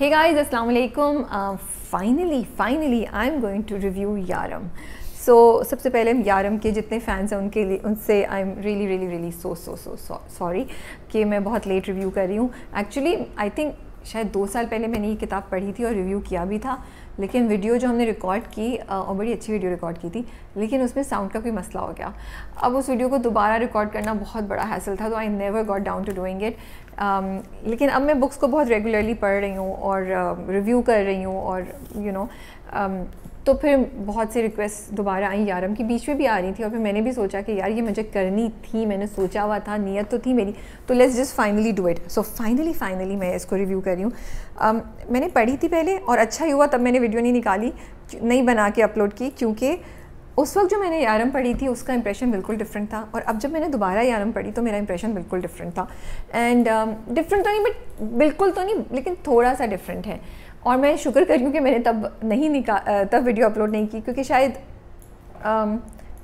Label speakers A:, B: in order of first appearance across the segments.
A: Hey guys, Assalamu alaikum. Uh, finally, finally, I'm going to review Yaram. So, सबसे पहले हम यारम के जितने फैंस हैं उनके लिए उनसे I am really really really so so so sorry कि मैं बहुत लेट रिव्यू कर रही हूँ एक्चुअली आई थिंक शायद दो साल पहले मैंने ये किताब पढ़ी थी और रिव्यू किया भी था लेकिन वीडियो जो हमने रिकॉर्ड की और बड़ी अच्छी वीडियो रिकॉर्ड की थी लेकिन उसमें साउंड का कोई मसला हो गया अब उस वीडियो को दोबारा रिकॉर्ड करना बहुत बड़ा हासिल था तो I never got down to doing it लेकिन अब मैं बुक्स को बहुत रेगुलरली पढ़ रही हूँ और रिव्यू uh, कर रही हूँ और you you know know, um, तो फिर बहुत सी रिक्वेस्ट दोबारा आई यारम की बीच में भी आ रही थी और फिर मैंने भी सोचा कि यार ये मुझे करनी थी मैंने सोचा हुआ था नीयत तो थी मेरी तो let's just finally do it so finally finally मैं इसको रिव्यू कर रही हूँ um, मैंने पढ़ी थी पहले और अच्छा ही हुआ तब मैंने वीडियो नहीं निकाली नहीं बना के अपलोड की क्योंकि उस वक्त जो मैंने यारम पढ़ी थी उसका इंप्रेशन बिल्कुल डिफरेंट था और अब जब मैंने दोबारा यारम पढ़ी तो मेरा इंप्रेशन बिल्कुल डिफरेंट था एंड डिफरेंट um, तो नहीं बट बिल्कुल तो नहीं लेकिन थोड़ा सा डिफरेंट है और मैं शुक्र करी हूँ कि मैंने तब नहीं निका तब वीडियो अपलोड नहीं की क्योंकि शायद um,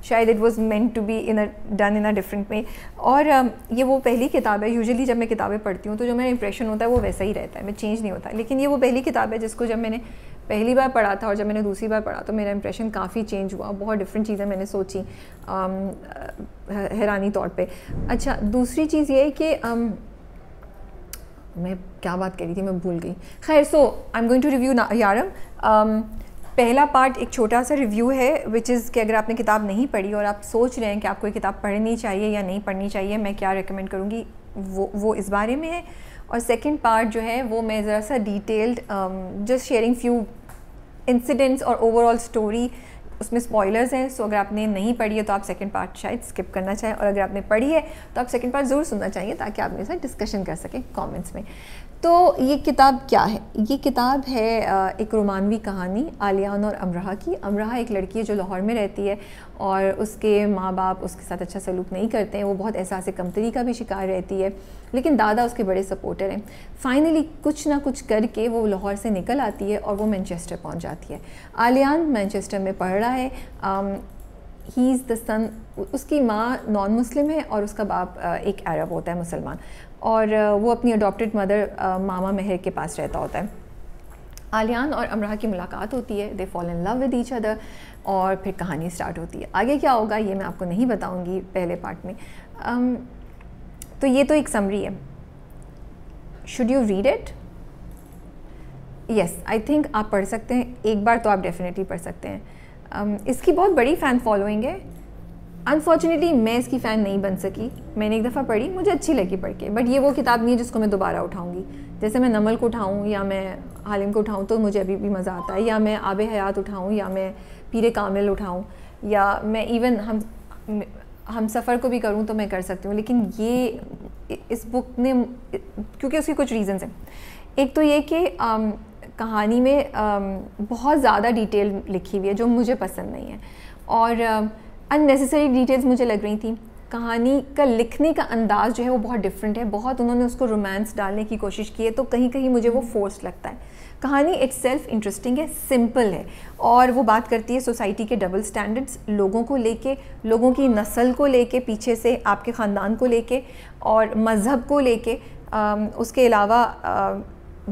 A: शायद it was meant to be in done in a different way और um, ये वो पहली किताब है यूजुअली जब मैं किताबें पढ़ती हूँ तो जो मेरा इंप्रेशन होता है वो वैसा ही रहता है मैं चेंज नहीं होता लेकिन ये वो पहली किताब है जिसको जब मैंने पहली बार पढ़ा था और जब मैंने दूसरी बार पढ़ा तो मेरा इंप्रेशन काफ़ी चेंज हुआ बहुत डिफरेंट चीज़ें मैंने सोची um, हैरानी तौर पर अच्छा दूसरी चीज़ ये है कि मैं क्या बात करी थी मैं भूल गई खैर so I am going to review यारम um, पहला पार्ट एक छोटा सा रिव्यू है विच इज़ कि अगर आपने किताब नहीं पढ़ी और आप सोच रहे हैं कि आपको ये किताब पढ़नी चाहिए या नहीं पढ़नी चाहिए मैं क्या रिकमेंड करूँगी वो वो इस बारे में है और सेकेंड पार्ट जो है वो मैं ज़रा सा detailed just sharing few incidents और ओवरऑल स्टोरी उसमें स्पॉयलर्स हैं सो अगर आपने नहीं पढ़ी है तो आप सेकंड पार्ट शायद स्किप करना चाहें और अगर आपने पढ़ी है तो आप सेकंड पार्ट ज़रूर सुनना चाहिए ताकि आप मेरे साथ डिस्कशन कर सकें कमेंट्स में तो ये किताब क्या है ये किताब है एक रोमानवी कहानी आलियान और अमराह की अमराह एक लड़की है जो लाहौर में रहती है और उसके माँ बाप उसके साथ अच्छा सलूक नहीं करते हैं वो बहुत एहसास कमतरी का भी शिकार रहती है लेकिन दादा उसके बड़े सपोर्टर हैं फाइनली कुछ ना कुछ करके वो लाहौर से निकल आती है और वो मैनचेस्टर पहुँच जाती है आलियान मैनचेस्टर में पढ़ रहा है आम, ही इज़ द सन उसकी माँ नॉन मुस्लिम है और उसका बाप एक अरब होता है मुसलमान और वो अपनी अडोप्टेड मदर मामा मेहर के पास रहता होता है आलियान और अमराह की मुलाकात होती है they fall in love with each other और फिर कहानी स्टार्ट होती है आगे क्या होगा ये मैं आपको नहीं बताऊंगी पहले पार्ट में um, तो ये तो एक समरी है should you read it yes I think आप पढ़ सकते हैं एक बार तो आप डेफिनेटली पढ़ सकते हैं um, इसकी बहुत बड़ी फ़ैन फॉलोइंग है अनफॉर्चुनेटली मैं इसकी फ़ैन नहीं बन सकी मैंने एक दफ़ा पढ़ी मुझे अच्छी लगी पढ़ के बट ये वो किताब नहीं है जिसको मैं दोबारा उठाऊँगी जैसे मैं नमल को उठाऊँ या मैं हालिम को उठाऊँ तो मुझे अभी भी मज़ा आता है या मैं आब हयात उठाऊँ या मैं पीर कामिल उठाऊँ या मैं इवन हम हम सफ़र को भी करूँ तो मैं कर सकती हूँ लेकिन ये इस बुक ने क्योंकि उसके कुछ रीज़न्स हैं एक तो ये कि um, कहानी में आ, um, बहुत ज़्यादा डिटेल लिखी हुई है जो मुझे पसंद नहीं है और um, अननेसेसरी डिटेल्स मुझे लग रही थी कहानी का लिखने का अंदाज जो है वो बहुत डिफरेंट है बहुत उन्होंने उसको रोमांस डालने की कोशिश की है तो कहीं कहीं मुझे वो फोर्स लगता है कहानी इट्स सेल्फ इंटरेस्टिंग है सिंपल है और वो बात करती है सोसाइटी के डबल स्टैंडर्ड्स लोगों को लेके लोगों की नस्ल को लेके पीछे से आपके ख़ानदान को लेके और मज़हब को लेके उसके अलावा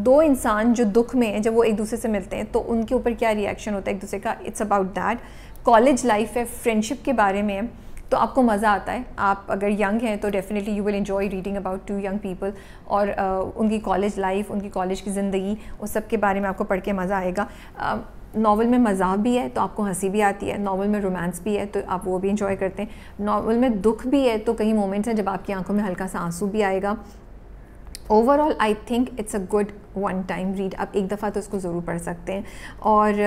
A: दो इंसान जो दुख में हैं जब वो एक दूसरे से मिलते हैं तो उनके ऊपर क्या रिएक्शन होता है एक दूसरे का it's about that college life है फ्रेंडशिप के बारे में है तो आपको मज़ा आता है आप अगर यंग हैं तो definitely you will enjoy reading about two young people और uh, उनकी कॉलेज लाइफ उनकी कॉलेज की ज़िंदगी उस सब के बारे में आपको पढ़ के मज़ा आएगा uh, नावल में मज़ाक भी है तो आपको हंसी भी आती है नावल में रोमांस भी है तो आप वो भी इंजॉय करते हैं नावल में दुख भी है तो कई मोमेंट्स हैं जब आपकी आंखों में हल्का सा आंसू भी आएगा overall I think it's a good one time read आप एक दफ़ा तो उसको ज़रूर पढ़ सकते हैं और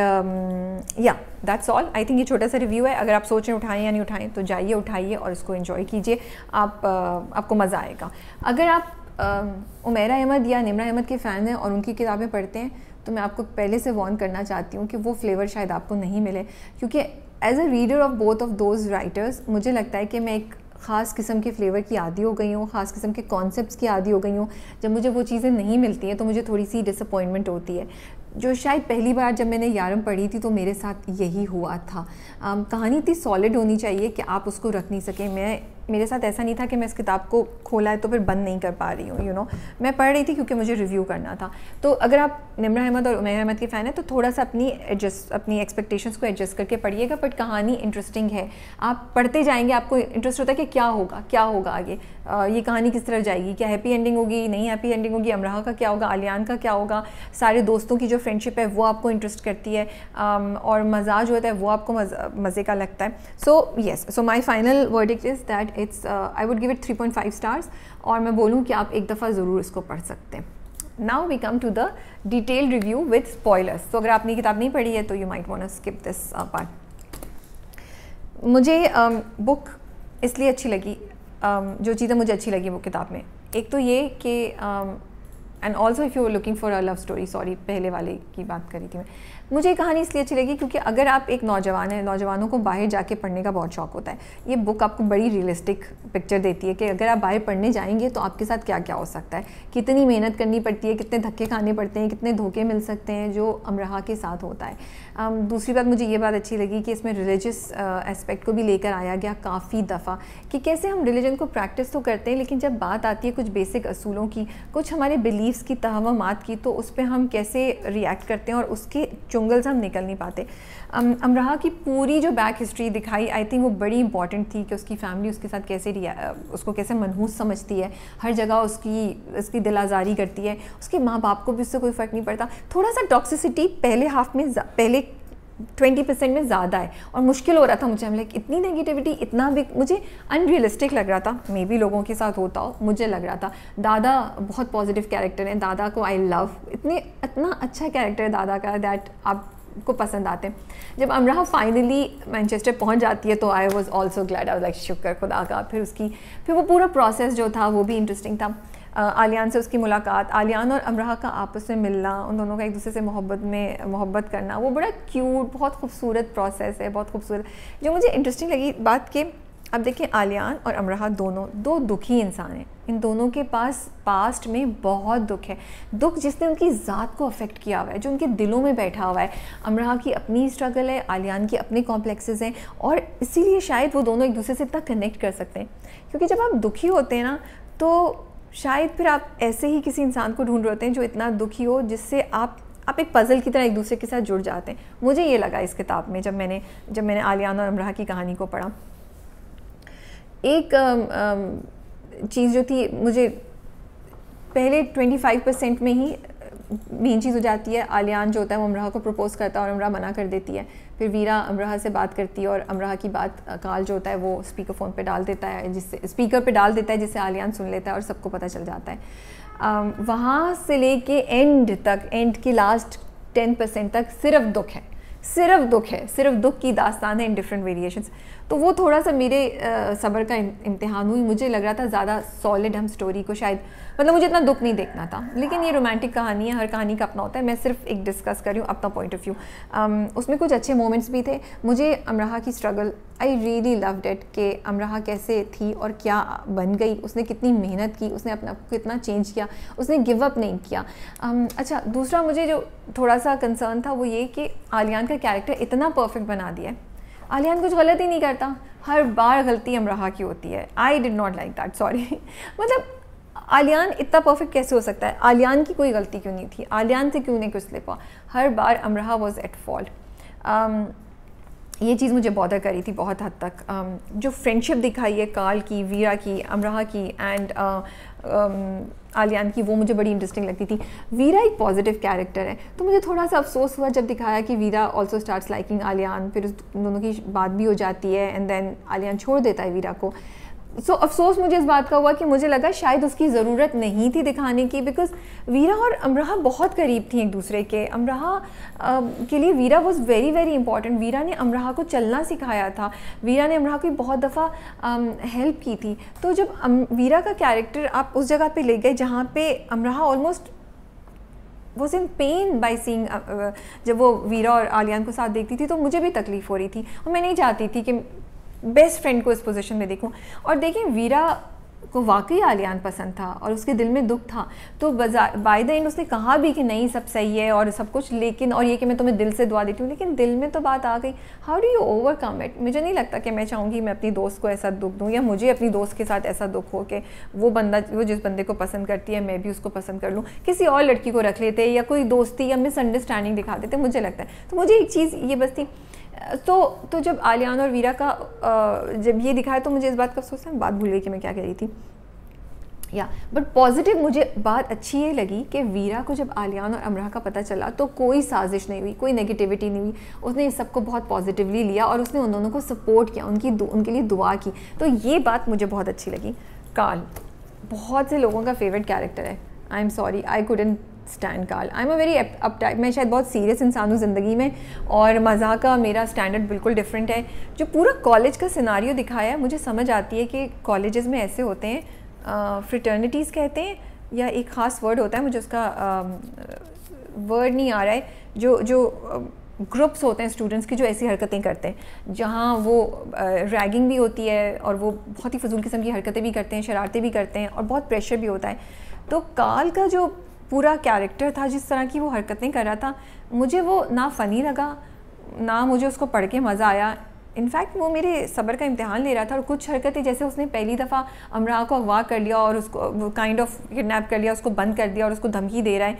A: या दैट्स ऑल आई थिंक ये छोटा सा रिव्यू है अगर आप सोचें उठाएं या नहीं उठाएं तो जाइए उठाइए और उसको इन्जॉय कीजिए आप uh, आपको मज़ा आएगा अगर आप um, उमेरा अहमद या निमरा अहमद के फ़ैन हैं और उनकी किताबें पढ़ते हैं तो मैं आपको पहले से वॉर्न करना चाहती हूँ कि वो फ्लेवर शायद आपको नहीं मिले क्योंकि as a reader of both of those writers मुझे लगता है कि मैं एक ख़ास किस्म के फ्लेवर की आदि हो गई हूँ ख़ास किस्म के कॉन्सेप्ट्स की आदि हो गई हूँ जब मुझे वो चीज़ें नहीं मिलती हैं तो मुझे थोड़ी सी डिसअपॉइंटमेंट होती है जो शायद पहली बार जब मैंने यारम पढ़ी थी तो मेरे साथ यही हुआ था आ, कहानी इतनी सॉलिड होनी चाहिए कि आप उसको रख नहीं सकें मैं मेरे साथ ऐसा नहीं था कि मैं इस किताब को खोला है तो फिर बंद नहीं कर पा रही हूँ यू नो मैं पढ़ रही थी क्योंकि मुझे रिव्यू करना था तो अगर आप निमरा अहमद और उमेर अहमद के फ़ैन हैं तो थोड़ा सा अपनी एडजस्ट अपनी एक्सपेक्टेशंस को एडजस्ट करके पढ़िएगा बट कहानी इंटरेस्टिंग है आप पढ़ते जाएंगे आपको इंटरेस्ट होता है कि क्या होगा क्या होगा आगे आ, ये कहानी किस तरह जाएगी क्या हैप्पी एंडिंग होगी नहीं हैप्पी एंडिंग होगी अमराह का क्या होगा आलियान का क्या होगा सारे दोस्तों की जो फ्रेंडशिप है वो आपको इंटरेस्ट करती है और मज़ा जो होता है वो आपको मज़े का लगता है so yes so my final verdict is that it's I would give it 3.5 stars और मैं बोलूँ कि आप एक दफ़ा ज़रूर इसको पढ़ सकते हैं now we come to the detail review with spoilers तो अगर आपने किताब नहीं पढ़ी है तो you might want skip this part मुझे बुक um, इसलिए अच्छी लगी um, जो चीज़ें मुझे अच्छी लगी वो किताब में एक तो ये कि and also if you looking for a love story sorry पहले वाले की बात करी थी मैं मुझे ये कहानी इसलिए अच्छी लगी क्योंकि अगर आप एक नौजवान हैं नौजवानों को बाहर जाके पढ़ने का बहुत शौक होता है ये बुक आपको बड़ी रियलिस्टिक पिक्चर देती है कि अगर आप बाहर पढ़ने जाएंगे तो आपके साथ क्या क्या हो सकता है कितनी मेहनत करनी पड़ती है कितने धक्के खाने पड़ते हैं कितने धोखे मिल सकते हैं जो अमराहा के साथ होता है um, दूसरी बात मुझे ये बात अच्छी लगी कि इसमें रिलीजियस एस्पेक्ट को भी लेकर आया गया काफ़ी दफ़ा कि कैसे हम रिलीजन को प्रैक्टिस तो करते हैं लेकिन जब बात आती है कुछ बेसिक असूलों की कुछ हमारे बिलीव्स की तहवामात की तो उस पर हम कैसे रिएक्ट करते हैं और उसके जंगल से हम निकल नहीं पाते अमराहा की पूरी जो बैक हिस्ट्री दिखाई आई थिंक वो बड़ी इंपॉर्टेंट थी कि उसकी फैमिली उसके साथ कैसे उसको कैसे मनहूस समझती है हर जगह उसकी उसकी दिल आज़ारी करती है उसके माँ बाप को भी उससे कोई फ़र्क नहीं पड़ता थोड़ा सा टॉक्सिसिटी पहले हाफ में पहले ट्वेंटी परसेंट में ज़्यादा है और मुश्किल हो रहा था मुझे हम लाइक इतनी नेगेटिविटी इतना भी मुझे अनरियलिस्टिक लग रहा था मे भी लोगों के साथ होता हो मुझे लग रहा था दादा बहुत पॉजिटिव कैरेक्टर है दादा को आई लव इतने इतना अच्छा कैरेक्टर है दादा का दैट आप को पसंद आते हैं जब अमराह फाइनली मैनचेस्टर पहुंच जाती है तो I was also glad I like शुक्र खुदा का फिर उसकी फिर वो पूरा प्रोसेस जो था वो भी इंटरेस्टिंग था आलियान से उसकी मुलाकात आलियान और अमराह का आपस में मिलना उन दोनों का एक दूसरे से मोहब्बत में मोहब्बत करना वो बड़ा क्यूट बहुत खूबसूरत प्रोसेस है बहुत खूबसूरत जो मुझे इंटरेस्टिंग लगी बात कि अब देखें आलियान और अमराह दोनों दो दुखी इंसान हैं इन दोनों के पास पास्ट में बहुत दुख है दुख जिसने उनकी ज़ात को अफेक्ट किया हुआ है जो उनके दिलों में बैठा हुआ है अमराह की अपनी स्ट्रगल है आलियान की अपने कॉम्प्लेक्सेस हैं और इसीलिए शायद वो दोनों एक दूसरे से इतना कनेक्ट कर सकते हैं क्योंकि जब आप दुखी होते हैं ना तो शायद फिर आप ऐसे ही किसी इंसान को ढूंढ रहे होते हैं जो इतना दुखी हो जिससे आप आप एक पज़ल की तरह एक दूसरे के साथ जुड़ जाते हैं मुझे ये लगा इस किताब में जब मैंने जब मैंने आलियान और अमराह की कहानी को पढ़ा एक चीज़ जो थी मुझे पहले 25 परसेंट में ही मेन चीज़ हो जाती है आलियान जो होता है वो अमराह को प्रपोज़ करता है और अमराह मना कर देती है फिर वीरा अमराह से बात करती है और अमराह की बात काल जो होता है वो स्पीकर फ़ोन पर डाल देता है जिससे स्पीकर पर डाल देता है जिससे आलियान सुन लेता है और सबको पता चल जाता है वहाँ से लेके एंड तक एंड की लास्ट टेन परसेंट तक सिर्फ दुख है सिर्फ दुख है सिर्फ दुख की दास्तान है इन डिफरेंट वेरिएशंस तो वो थोड़ा सा मेरे सब्र का इम्तहान हुई मुझे लग रहा था ज़्यादा सॉलिड हम स्टोरी को शायद मतलब मुझे इतना दुख नहीं देखना था लेकिन ये रोमांटिक कहानी है हर कहानी का अपना होता है मैं सिर्फ एक डिस्कस कर रही हूँ अपना पॉइंट ऑफ व्यू उसमें कुछ अच्छे मोमेंट्स भी थे मुझे अमराहा की struggle I really love that कि अमराहा कैसे थी और क्या बन गई उसने कितनी मेहनत की उसने अपने आप को कितना चेंज किया उसने गिव अप नहीं किया um, अच्छा दूसरा मुझे जो थोड़ा सा कंसर्न था वो ये कि आलियान का कैरेक्टर इतना परफेक्ट बना दिया है आलियान कुछ गलत ही नहीं करता हर बार गलती अमराहा की होती है I did not like that sorry मतलब आलियान इतना परफेक्ट कैसे हो सकता है आलियान की कोई गलती क्यों नहीं थी आलियान से क्यों नहीं कुछ लिपा हर बार अमराहा वॉज एट फॉल्ट ये चीज़ मुझे बॉडर करी थी बहुत हद तक um, जो फ्रेंडशिप दिखाई है काल की वीरा की अमराह की एंड आलियान की वो मुझे बड़ी इंटरेस्टिंग लगती थी वीरा एक पॉजिटिव कैरेक्टर है तो मुझे थोड़ा सा अफसोस हुआ जब दिखाया कि Veera also starts liking Aliyan फिर उस दोनों की बात भी हो जाती है एंड देन आलियान छोड़ देता है वीरा को सो so, अफसोस मुझे इस बात का हुआ कि मुझे लगा शायद उसकी ज़रूरत नहीं थी दिखाने की बिकॉज वीरा और अमराह बहुत करीब थी एक दूसरे के अमराह के लिए Veera was very very important Veera ने अमराह को चलना सिखाया था वीरा ने अमराह की बहुत दफ़ा हेल्प की थी तो जब अम, वीरा का कैरेक्टर आप उस जगह पे ले गए जहाँ पे Amrah almost was in pain by seeing जब वो वीरा और आलियान को साथ देखती थी तो मुझे भी तकलीफ़ हो रही थी और मैं नहीं चाहती थी कि बेस्ट फ्रेंड को इस पोजीशन में देखूं और देखें वीरा को वाकई आलियान पसंद था और उसके दिल में दुख था तो बाय द एंड उसने कहा भी कि नहीं सब सही है और सब कुछ लेकिन और ये कि मैं तुम्हें दिल से दुआ देती हूँ लेकिन दिल में तो बात आ गई how do you overcome it मुझे नहीं लगता कि मैं चाहूँगी मैं अपनी दोस्त को ऐसा दुख दूँ या मुझे अपनी दोस्त के साथ ऐसा दुख हो कि वो बंदा वो जिस बंदे को पसंद करती है मैं भी उसको पसंद कर लूँ किसी और लड़की को रख लेते या कोई दोस्ती या मिसअंडरस्टैंडिंग दिखा देते मुझे लगता है तो मुझे एक चीज़ ये बस थी तो तो जब आलियान और वीरा का जब ये दिखाया तो मुझे इस बात का अफसोस है बात भूल गई कि मैं क्या कह रही थी या बट पॉजिटिव मुझे बात अच्छी ये लगी कि वीरा को जब आलियान और अमराह का पता चला तो कोई साजिश नहीं हुई कोई नेगेटिविटी नहीं हुई उसने इस सबको बहुत पॉजिटिवली लिया और उसने उन दोनों को सपोर्ट किया उनकी उनके लिए दुआ की तो ये बात मुझे बहुत अच्छी लगी काल बहुत से लोगों का फेवरेट कैरेक्टर है I am sorry I couldn't stand Carl I am a very type मैं शायद बहुत सीरियस इंसान हूँ ज़िंदगी में और मज़ा का मेरा स्टैंडर्ड बिल्कुल डिफरेंट है जो पूरा कॉलेज का सिनारी दिखाया है मुझे समझ आती है कि कॉलेज में ऐसे होते हैं फ्रिटर्निटीज़ कहते हैं या एक ख़ास वर्ड होता है मुझे उसका वर्ड नहीं आ रहा है जो जो ग्रुप्स होते हैं स्टूडेंट्स की जो ऐसी हरकतें करते हैं जहाँ वो रैगिंग भी होती है और वो बहुत ही फजूल किस्म की हरकतें भी करते हैं शरारतें भी करते हैं और बहुत प्रेशर भी होता है तो काल का जो पूरा कैरेक्टर था जिस तरह की वो हरकतें कर रहा था मुझे वो ना फ़नी लगा ना मुझे उसको पढ़ के मज़ा आया इनफैक्ट वो मेरे सब्र का इम्तहान ले रहा था और कुछ हरकतें जैसे उसने पहली दफ़ा अमरा को अगवा कर लिया और उसको काइंड ऑफ किडनैप कर लिया उसको बंद कर दिया और उसको धमकी दे रहा है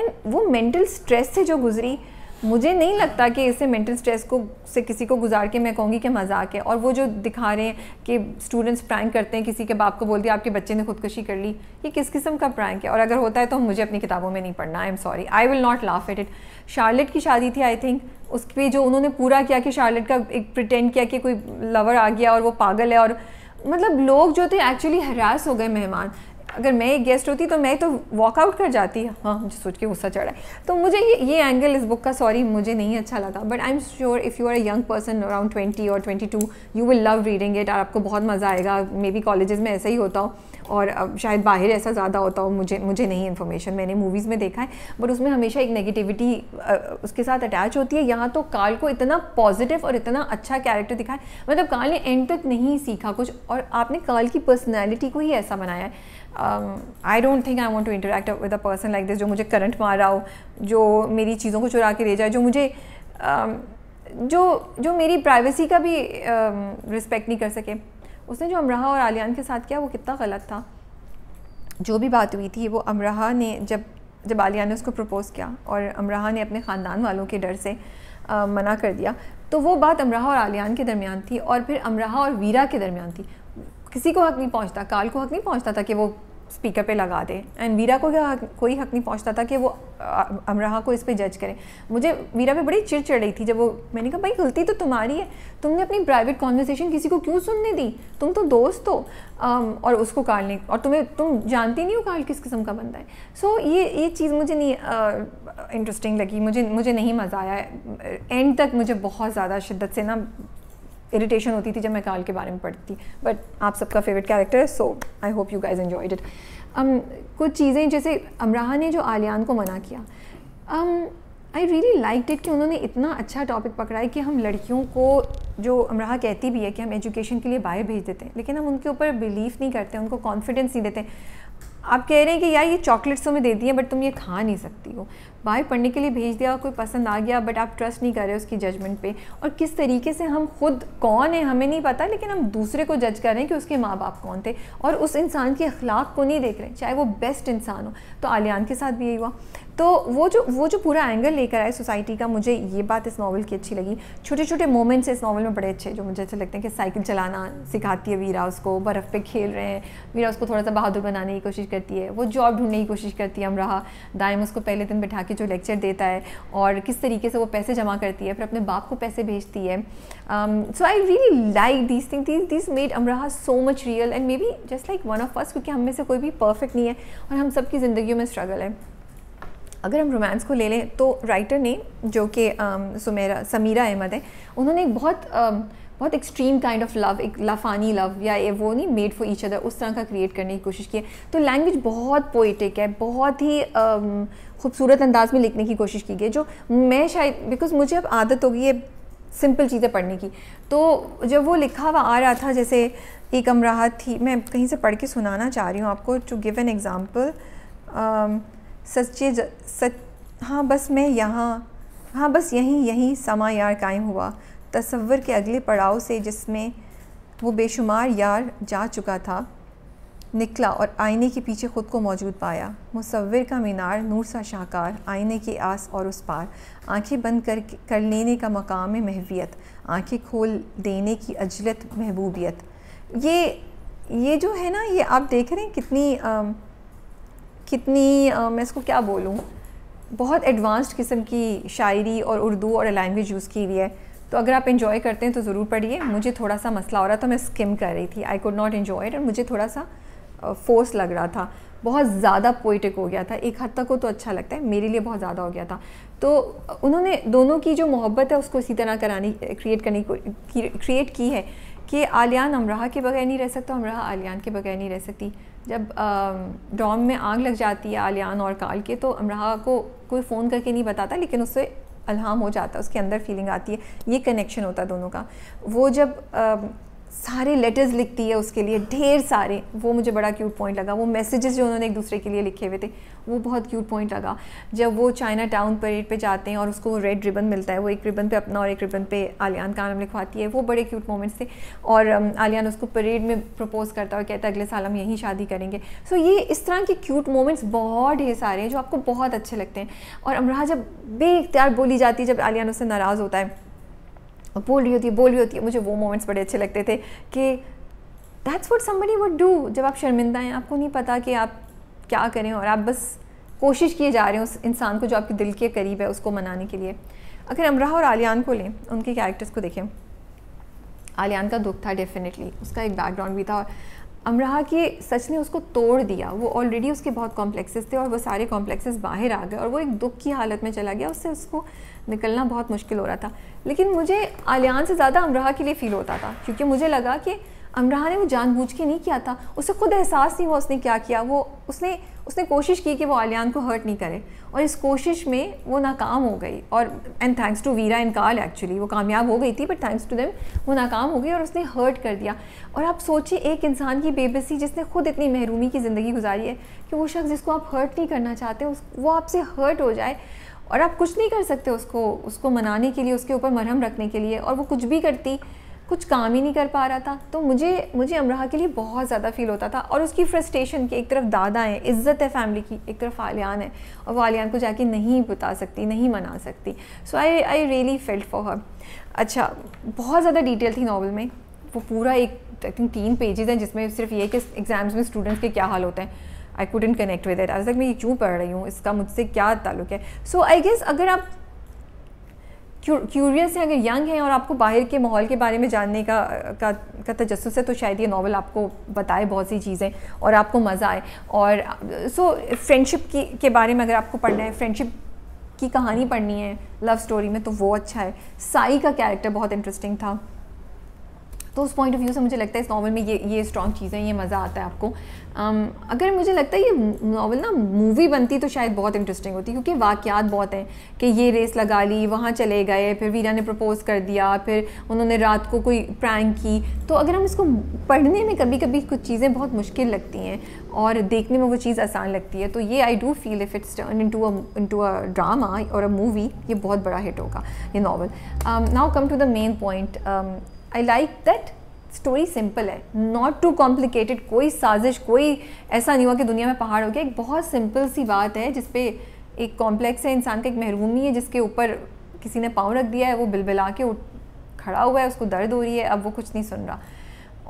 A: एंड वो मेंटल स्ट्रेस से जो गुजरी मुझे नहीं लगता कि इससे मेंटल स्ट्रेस को से किसी को गुजार के मैं कहूँगी कि मजाक है और वो जो दिखा रहे हैं कि स्टूडेंट्स प्रैंक करते हैं किसी के बाप को बोल दिया आपके बच्चे ने खुदकुशी कर ली ये किस किस्म का प्रैंक है और अगर होता है तो मुझे अपनी किताबों में नहीं पढ़ना I am sorry I will not laugh at it Charlotte की शादी थी आई थिंक उस पर जो उन्होंने पूरा किया कि शार्लेट का एक प्रिटेंड किया कि कोई लवर आ गया और वो पागल है और मतलब लोग जो थे एक्चुअली हरास हो गए मेहमान अगर मैं एक गेस्ट होती तो मैं तो वॉकआउट कर जाती हाँ मुझे सोच के गुस्सा चढ़ा है तो मुझे ये ये एंगल इस बुक का सॉरी मुझे नहीं अच्छा लगा but I am sure if you are a young person around twenty और twenty two you will love reading it और आपको बहुत मज़ा आएगा मे बी कॉलेजेस में ऐसा ही होता हो और शायद बाहर ऐसा ज़्यादा होता हो मुझे मुझे नहीं इन्फॉर्मेशन मैंने मूवीज़ में देखा है बट उसमें हमेशा एक नेगेटिविटी उसके साथ अटैच होती है यहाँ तो काल को इतना पॉजिटिव और इतना अच्छा कैरेक्टर दिखाया मतलब काल ने एंड तक नहीं सीखा कुछ और आपने काल की पर्सनैलिटी को ही ऐसा बनाया है I don't think I want to interact with a person like this जो मुझे करंट मार रहा हो जो मेरी चीज़ों को चुरा के ले जाए जो मुझे um, जो जो मेरी प्राइवेसी का भी रिस्पेक्ट um, नहीं कर सके उसने जो अमराहा और आलियान के साथ किया वो कितना गलत था जो भी बात हुई थी वो अमराहा ने जब जब आलिया ने उसको प्रपोज़ किया और अमराहा ने अपने ख़ानदान वालों के डर से आ, uh, मना कर दिया तो वो बात अमराहा और आलियान के दरमियान थी और फिर अमराहा और वीरा के दरमियान थी किसी को हक नहीं पहुंचता काल को हक नहीं पहुंचता था कि वो स्पीकर पे लगा दे एंड वीरा को क्या कोई हक नहीं पहुंचता था कि वो अमराहा को इस पे जज करें मुझे वीरा पे बड़ी चिड़ चढ़ रही थी जब वो मैंने कहा भाई गलती तो तुम्हारी है तुमने अपनी प्राइवेट कॉन्वर्सेशन किसी को क्यों सुनने दी तुम तो दोस्त हो आम, और उसको काल ने और तुम्हें तुम जानती नहीं हो काल किस किस्म का बंदा है सो so, ये ये चीज़ मुझे नहीं इंटरेस्टिंग लगी मुझे मुझे नहीं मज़ा आया एंड तक मुझे बहुत ज़्यादा शिद्दत से ना इरिटेशन होती थी जब मैं काल के बारे में पढ़ती थी बट आप सबका फेवरेट कैरेक्टर है so I hope you guys enjoyed it कुछ चीज़ें जैसे अमराह ने जो आलियान को मना किया आई रियली लाइक इट कि उन्होंने इतना अच्छा टॉपिक पकड़ा है कि हम लड़कियों को जो अमराहा कहती भी है कि हम एजुकेशन के लिए बाहर भेज देते हैं लेकिन हम उनके ऊपर बिलीव नहीं करते उनको कॉन्फिडेंस नहीं देते आप कह रहे हैं कि यार ये चॉकलेट्स तुम्हें तो दे हैं बट तुम ये खा नहीं सकती हो बाहर पढ़ने के लिए भेज दिया कोई पसंद आ गया बट आप ट्रस्ट नहीं कर रहे उसकी जजमेंट पे और किस तरीके से हम खुद कौन है हमें नहीं पता लेकिन हम दूसरे को जज कर रहे हैं कि उसके माँ बाप कौन थे और उस इंसान के अखलाक को नहीं देख रहे चाहे वो बेस्ट इंसान हो तो आलियान के साथ भी यही हुआ तो वो जो वो जो पूरा एंगल लेकर आए सोसाइटी का मुझे ये बात इस नावल की अच्छी लगी छोटे छोटे मोमेंट्स इस नावल में बड़े अच्छे जो मुझे अच्छे लगते हैं कि साइकिल चलाना सिखाती है वीरा उसको बर्फ़ पे खेल रहे हैं वीरा उसको थोड़ा सा बहादुर बनाने की कोशिश करती है वो जॉब ढूंढने की कोशिश करती है हम रहा दायम उसको पहले दिन बैठा के के जो लेक्चर देता है और किस तरीके से वो पैसे जमा करती है फिर अपने बाप को पैसे भेजती है so I really like this thing this made Amraha so much real and maybe just like one of first क्योंकि हम में से कोई भी परफेक्ट नहीं है और हम सबकी ज़िंदगी में स्ट्रगल है अगर हम रोमांस को ले लें तो राइटर ने जो कि um, सुमेरा समीरा अहमद है उन्होंने एक बहुत um, बहुत एक्सट्रीम काइंड ऑफ लव एक लाफानी लव या वो नहीं मेड फॉर ईच अदर उस तरह का क्रिएट करने की कोशिश की है तो लैंग्वेज बहुत पोइटिक है बहुत ही um, खूबसूरत अंदाज में लिखने की कोशिश की गई जो मैं शायद बिकॉज मुझे अब आदत होगी है सिंपल चीज़ें पढ़ने की तो जब वो लिखा हुआ आ रहा था जैसे एक अमराहत थी मैं कहीं से पढ़ के सुनाना चाह रही हूँ आपको टू गिव एन एग्ज़ाम्पल सच्चे सच हाँ बस मैं यहाँ हाँ बस यहीं यहीं समा यार कायम हुआ तस्वर के अगले पड़ाव से जिसमें वो बेशुमार यार जा चुका था निकला और आईने के पीछे खुद को मौजूद पाया मुसविर का मीनार नूर सा शाहकार आईने के आस और उस पार आंखें बंद कर कर लेने का मकाम महवियत आंखें खोल देने की अजलत महबूबियत ये ये जो है ना ये आप देख रहे हैं कितनी आ, कितनी आ, मैं इसको क्या बोलूँ बहुत एडवांस्ड किस्म की शायरी और उर्दू और लैंग्वेज यूज़ की हुई है तो अगर आप इन्जॉय करते हैं तो ज़रूर पढ़िए मुझे थोड़ा सा मसला हो रहा था मैं स्किम कर रही थी आई कुड नॉट इन्जॉय और मुझे थोड़ा सा फोर्स लग रहा था बहुत ज़्यादा पोइटिक हो गया था एक हद तक को तो अच्छा लगता है मेरे लिए बहुत ज़्यादा हो गया था तो उन्होंने दोनों की जो मोहब्बत है उसको इसी तरह करानी क्रिएट करने को क्रिएट की है कि आलियान अमराह के बगैर नहीं रह सकता अमराह आलियान के बगैर नहीं रह सकती जब डॉम में आग लग जाती है आलियान और काल के तो अमराह को कोई फ़ोन करके नहीं बताता लेकिन उससे अल्हाम हो जाता है उसके अंदर फीलिंग आती है ये कनेक्शन होता है दोनों का वो जब सारे लेटर्स लिखती है उसके लिए ढेर सारे वो मुझे बड़ा क्यूट पॉइंट लगा वो मैसेजेस जो उन्होंने एक दूसरे के लिए लिखे हुए थे वो बहुत क्यूट पॉइंट लगा जब वो चाइना टाउन परेड पे जाते हैं और उसको रेड रिबन मिलता है वो एक रिबन पे अपना और एक रिबन पे आलियान का नाम लिखवाती है वो बड़े क्यूट मोमेंट्स थे और um, आलियान उसको परेड में प्रपोज़ करता है और कहता है अगले साल हम यहीं शादी करेंगे सो ये इस तरह के क्यूट मोमेंट्स बहुत ढेर सारे हैं जो आपको बहुत अच्छे लगते हैं और अमराह जब बे बोली जाती है जब आलियान उससे नाराज़ होता है बोल रही होती है बोल रही होती है मुझे वो मोमेंट्स बड़े अच्छे लगते थे कि that's what somebody would do जब आप शर्मिंदा हैं आपको नहीं पता कि आप क्या करें और आप बस कोशिश किए जा रहे हैं उस इंसान को जो आपके दिल के करीब है उसको मनाने के लिए अगर अमराह और आलियान को लें उनके कैरेक्टर्स को देखें आलियान का दुख था डेफिनेटली उसका एक बैकग्राउंड भी था और अमराह के सच ने उसको तोड़ दिया वो ऑलरेडी उसके बहुत कॉम्प्लेक्सेस थे और वो सारे कॉम्प्लेक्सेस बाहर आ गए और वो एक दुख की हालत में चला गया उससे उसको निकलना बहुत मुश्किल हो रहा था लेकिन मुझे आलियान से ज़्यादा अमराह के लिए फ़ील होता था क्योंकि मुझे लगा कि अमराहा ने वो जानबूझ के नहीं किया था उसे खुद एहसास नहीं हुआ उसने क्या किया वो उसने उसने कोशिश की कि वो आलियान को हर्ट नहीं करे और इस कोशिश में वो नाकाम हो गई और and thanks to Veera and Carl actually वो कामयाब हो गई थी बट थैंक्स टू देम वो नाकाम हो गई और उसने हर्ट कर दिया और आप सोचिए एक इंसान की बेबसी जिसने खुद इतनी महरूमी की ज़िंदगी गुजारी है कि वो शख्स जिसको आप हर्ट नहीं करना चाहते वो आपसे हर्ट हो जाए और आप कुछ नहीं कर सकते उसको उसको मनाने के लिए उसके ऊपर मरहम रखने के लिए और वो कुछ भी करती कुछ काम ही नहीं कर पा रहा था तो मुझे मुझे अमराह के लिए बहुत ज़्यादा फील होता था और उसकी फ्रस्ट्रेशन की एक तरफ दादा हैं इज़्ज़त है फैमिली की एक तरफ आलियान है और वो आलियान को जाके नहीं बता सकती नहीं मना सकती so I I really felt for her अच्छा बहुत ज़्यादा डिटेल थी नावल में वो पूरा एक आई थिंक तीन पेजेज़ हैं जिसमें सिर्फ ये कि एग्ज़ाम्स में स्टूडेंट्स के क्या हाल होते हैं I couldn't connect with it आज तक मैं ये क्यों पढ़ रही हूँ इसका मुझसे क्या ताल्लुक है सो आई गेस अगर आप क्यूरियस हैं अगर यंग हैं और आपको बाहर के माहौल के बारे में जानने का का, का तजस्स है तो शायद ये नावल आपको बताए बहुत सी चीज़ें और आपको मज़ा आए और सो फ्रेंडशिप की के बारे में अगर आपको पढ़ना है फ्रेंडशिप की कहानी पढ़नी है लव स्टोरी में तो वो अच्छा है साई का कैरेक्टर बहुत इंटरेस्टिंग था तो उस पॉइंट ऑफ व्यू से मुझे लगता है इस नावल में ये ये स्ट्रॉन्ग चीज़ें ये मज़ा आता है आपको um, अगर मुझे लगता है ये नावल ना मूवी बनती तो शायद बहुत इंटरेस्टिंग होती क्योंकि वाकयात बहुत हैं कि ये रेस लगा ली वहाँ चले गए फिर वीरा ने प्रपोज़ कर दिया फिर उन्होंने रात को कोई प्रैंक की तो अगर हम इसको पढ़ने में कभी कभी कुछ चीज़ें बहुत मुश्किल लगती हैं और देखने में वो चीज़ आसान लगती है तो ये I do feel if it's turn into into a drama और अ मूवी ये बहुत बड़ा हिट होगा ये novel now come to the main point I like that story simple है नॉट टू कॉम्प्लिकेटेड कोई साजिश कोई ऐसा नहीं हुआ कि दुनिया में पहाड़ हो गया एक बहुत सिंपल सी बात है जिसपे एक कॉम्प्लेक्स है इंसान का एक महरूमी है जिसके ऊपर किसी ने पाँव रख दिया है वो बिलबिला के उठ खड़ा हुआ है उसको दर्द हो रही है अब वो कुछ नहीं सुन रहा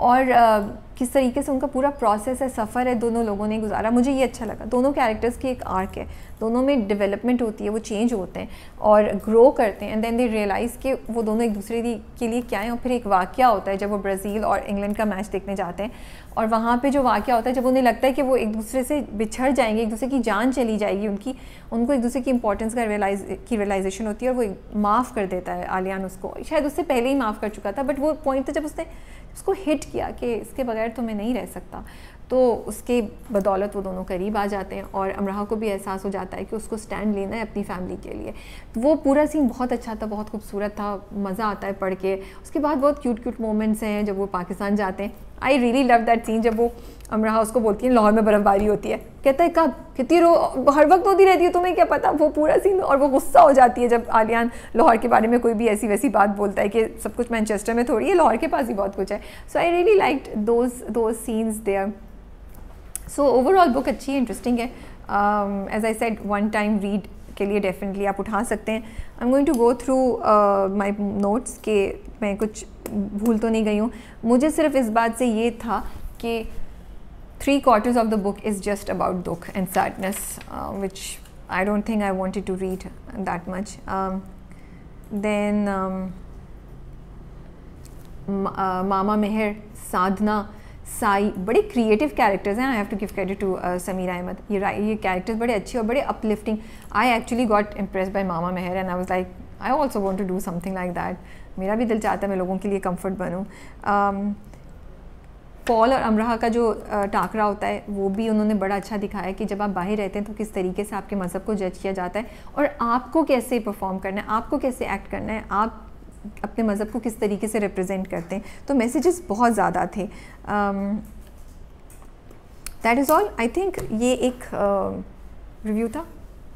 A: और uh, किस तरीके से उनका पूरा प्रोसेस है सफ़र है दोनों लोगों ने गुजारा मुझे ये अच्छा लगा दोनों कैरेक्टर्स की एक आर्क है दोनों में डेवलपमेंट होती है वो चेंज होते हैं और ग्रो करते हैं एंड देन दे रियलाइज़ कि वो दोनों एक दूसरे के लिए क्या हैं और फिर एक वाक्य होता है जब वो ब्राज़ील और इंग्लैंड का मैच देखने जाते हैं और वहाँ पर जो वाक़ होता है जब उन्हें लगता है कि वो एक दूसरे से बिछड़ जाएंगे एक दूसरे की जान चली जाएगी उनकी उनको एक दूसरे की इंपॉर्टेंस का रियलाइज की रियलाइजेशन होती है और वो माफ़ कर देता है आलियान उसको शायद उससे पहले ही माफ़ कर चुका था बट वो पॉइंट था तो जब उसने उसको हिट किया कि इसके बगैर तो मैं नहीं रह सकता तो उसके बदौलत वो दोनों करीब आ जाते हैं और अमराह को भी एहसास हो जाता है कि उसको स्टैंड लेना है अपनी फैमिली के लिए तो वो पूरा सीन बहुत अच्छा था बहुत खूबसूरत था मज़ा आता है पढ़ के उसके बाद बहुत क्यूट क्यूट मोमेंट्स हैं जब वो पाकिस्तान जाते हैं I really love that scene जब वो अमराहा उसको बोलती है लाहौर में बर्फबारी होती है कहता है कब कितनी रो हर वक्त होती रहती है तुम्हें क्या पता वो पूरा सीन और वो गुस्सा हो जाती है जब आलियान लाहौर के बारे में कोई भी ऐसी वैसी बात बोलता है कि सब कुछ मैनचेस्टर में थोड़ी है लाहौर के पास ही बहुत कुछ है so I really like those दो scenes there so overall book अच्छी है इंटरेस्टिंग है as I said one time read के लिए डेफिनेटली आप उठा सकते हैं I am going to go through my notes के मैं कुछ भूल तो नहीं गई हूँ मुझे सिर्फ इस बात से ये था कि three quarters of the book is just about दुख and sadness which I don't think I wanted to read that much then Mama Mehr Sadhna Sai बड़े क्रिएटिव कैरेक्टर्स हैं I have to give credit to Sameer Ahmad ये ये कैरेक्टर्स बड़े अच्छे और बड़े uplifting I actually got impress by Mama Mehr and I was like I also want to do something like that मेरा भी दिल चाहता है मैं लोगों के लिए कम्फर्ट बनूँ पॉल और अमराह का जो uh, टाकरा होता है वो भी उन्होंने बड़ा अच्छा दिखाया कि जब आप बाहर रहते हैं तो किस तरीके से आपके मज़हब को जज किया जाता है और आपको कैसे परफॉर्म करना है आपको कैसे एक्ट करना है आप अपने मज़हब को किस तरीके से रिप्रेजेंट करते हैं तो मैसेजेस बहुत ज़्यादा थे that is all I think ये एक रिव्यू uh, था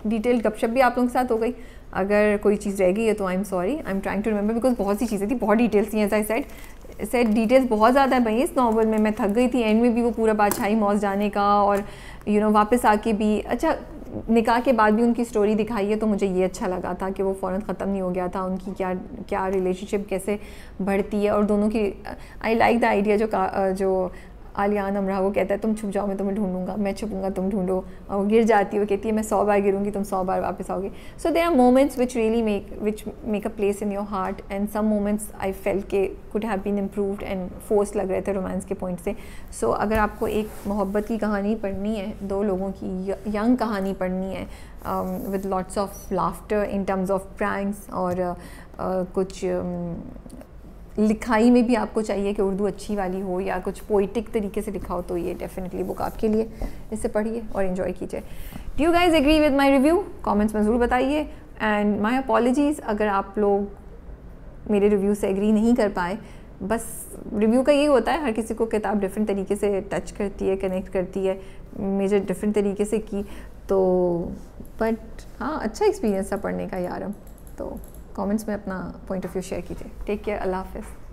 A: डिटेल गपशप भी आप लोगों के साथ हो गई अगर कोई चीज़ रह गई है तो I am sorry I am trying to remember because बहुत सी चीज़ें थी बहुत डिटेल्स थी as I said said details बहुत ज़्यादा है भाई इस नावल में मैं थक गई थी एंड में भी वो पूरा बादशाही मॉस जाने का और यू you नो know, वापस आके भी अच्छा निकाह के बाद भी उनकी स्टोरी दिखाई है तो मुझे ये अच्छा लगा था कि वो फ़ौरन ख़त्म नहीं हो गया था उनकी क्या क्या रिलेशनशिप कैसे बढ़ती है और दोनों की आई लाइक द आइडिया जो का, जो आलियान अमरा वो कहता है तुम छुप जाओ मैं तुम्हें ढूंढूंगा मैं छुपूंगा तुम ढूंढो और गिर जाती हो कहती है मैं सौ बार गिरूंगी तुम सौ बार वापस आओगे so there are moments which really make which make a place in your heart and some moments I felt के could have been improved and force लग रहे थे रोमांस के पॉइंट से सो so, अगर आपको एक मोहब्बत की कहानी पढ़नी है दो लोगों की यंग कहानी पढ़नी है with lots of laughter in terms of pranks और uh, uh, कुछ um, लिखाई में भी आपको चाहिए कि उर्दू अच्छी वाली हो या कुछ पोइटिक तरीके से लिखा हो तो ये डेफिनेटली बुक आपके लिए इसे पढ़िए और इन्जॉय कीजिए do you guys agree with my review comments में ज़रूर बताइए एंड माई अपॉलोजीज़ अगर आप लोग मेरे रिव्यू से एग्री नहीं कर पाए बस रिव्यू का यही होता है हर किसी को किताब डिफरेंट तरीके से टच करती है कनेक्ट करती है मेजर डिफरेंट तरीके से की तो बट हाँ अच्छा एक्सपीरियंस था पढ़ने का यार तो कमेंट्स में अपना पॉइंट ऑफ व्यू शेयर कीजिए टेक केयर अल्लाह हाफिज़